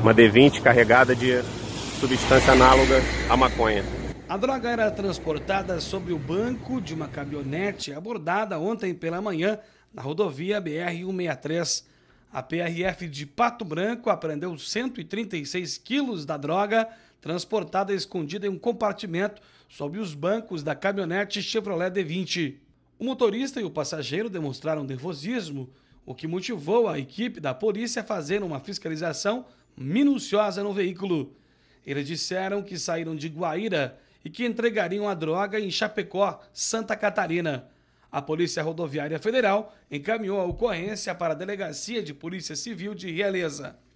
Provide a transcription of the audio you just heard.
uma D20 carregada de substância análoga à maconha. A droga era transportada sob o banco de uma caminhonete abordada ontem pela manhã na rodovia BR-163. A PRF de Pato Branco apreendeu 136 quilos da droga transportada escondida em um compartimento sob os bancos da caminhonete Chevrolet D20. O motorista e o passageiro demonstraram nervosismo, o que motivou a equipe da polícia a fazer uma fiscalização minuciosa no veículo. Eles disseram que saíram de Guaíra e que entregariam a droga em Chapecó, Santa Catarina. A Polícia Rodoviária Federal encaminhou a ocorrência para a Delegacia de Polícia Civil de Realeza.